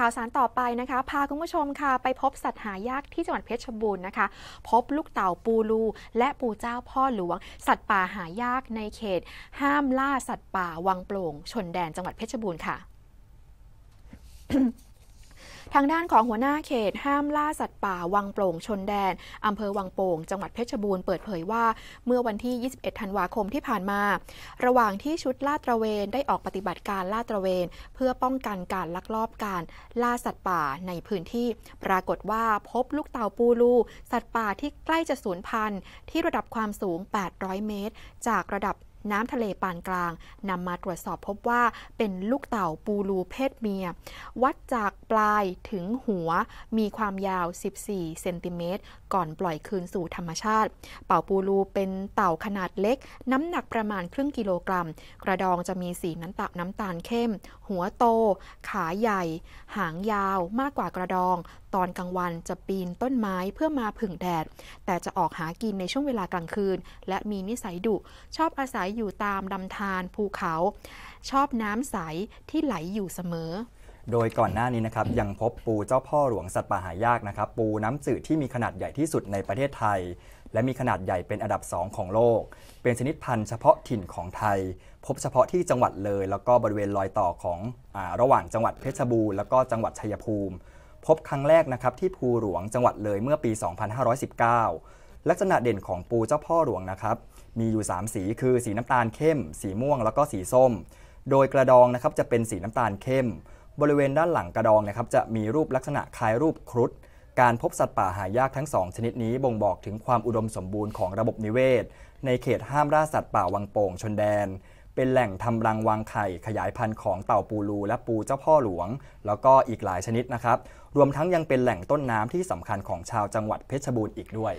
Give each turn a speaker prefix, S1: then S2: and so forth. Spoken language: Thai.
S1: ข่าวสารต่อไปนะคะพาคุณผู้ชมค่ะ ไปพบสัตว์หายากที่จังหวัดเพชรบูรณ์นะคะ พบลูกเต่าปูลู และปูเจ้าพ่อหลวง สัตว์ป่าหายากในเขต ห้ามล่าสัตว์ป่าวังโปร่ง ชนแดนจังหวัดเพชรบูรณ์ค่ะทางด้านของหัวหน้าเขตห้ามล่าสัตว์ป่าวังโป่ง ชนแดน อำเภอวังโป่งจังหวัดเพชรบูรณ์เปิดเผยว่า เมื่อวันที่ 21ธันวาคมที่ผ่านมา ระหว่างที่ชุดลาดตระเวนได้ออกปฏิบัติการ ลาดตระเวนเพื่อป้องกันการลัก ลอบการล่าสัตว์ป่าในพื้นที่ ปรากฏว่าพบลูกเต่าปูลู สัตว์ป่าที่ใกล้จะสูญพันธุ์ที่ระดับความสูง 800 เมตร จากระดับน้ำทะเลปานกลาง นำมาตรวจสอบพบว่าเป็นลูกเต่าปูรูเพศเมีย วัดจากปลายถึงหัวมีความยาว 14 เซนติเมตร ก่อนปล่อยคืนสู่ธรรมชาติ เป่าปูรูเป็นเต่าขนาดเล็ก น้ำหนักประมาณครึ่งกิโลกรัม กระดองจะมีสีน้ำตาลน้ำตาลเข้ม หัวโต ขาใหญ่ หางยาวมากกว่ากระดองตอนกลางวันจะปีนต้นไม้เพื่อมาผึ่งแดด แต่จะออกหากินในช่วงเวลากลางคืน และมีนิสัยดุ ชอบอาศัยอยู่ตามลำธารภูเขา ชอบน้ำใสที่ไหลอยู่เสมอ
S2: โดยก่อนหน้านี้นะครับ ยังพบปูเจ้าพ่อหลวงสัตว์ป่าหายากนะครับ ปูน้ำจืดที่มีขนาดใหญ่ที่สุดในประเทศไทย และมีขนาดใหญ่เป็นอันดับ2ของโลก เป็นชนิดพันธุ์เฉพาะถิ่นของไทย พบเฉพาะที่จังหวัดเลย แล้วก็บริเวณรอยต่อของอระหว่างจังหวัดเพชรบูรณ์แล้วก็จังหวัดชัยภูมิพบครั้งแรกนะครับที่ภูหลวงจังหวัดเลยเมื่อปี 2519 ลักษณะเด่นของปูเจ้าพ่อหลวงนะครับมีอยู่ 3 สีคือสีน้ำตาลเข้ม สีม่วงแล้วก็สีส้ม โดยกระดองนะครับจะเป็นสีน้ำตาลเข้ม บริเวณด้านหลังกระดองนะครับจะมีรูปลักษณะคล้ายรูปครุฑการพบสัตว์ป่าหายากทั้งสองชนิดนี้บ่งบอกถึงความอุดมสมบูรณ์ของระบบนิเวศ ในเขตห้ามล่าสัตว์ป่าวังโป่งชนแดนเป็นแหล่งทำรังวางไข่ขยายพันธุ์ของเต่าปูรูและปูเจ้าพ่อหลวง แล้วก็อีกหลายชนิดนะครับ รวมทั้งยังเป็นแหล่งต้นน้ำที่สำคัญของชาวจังหวัดเพชรบูรณ์อีกด้วย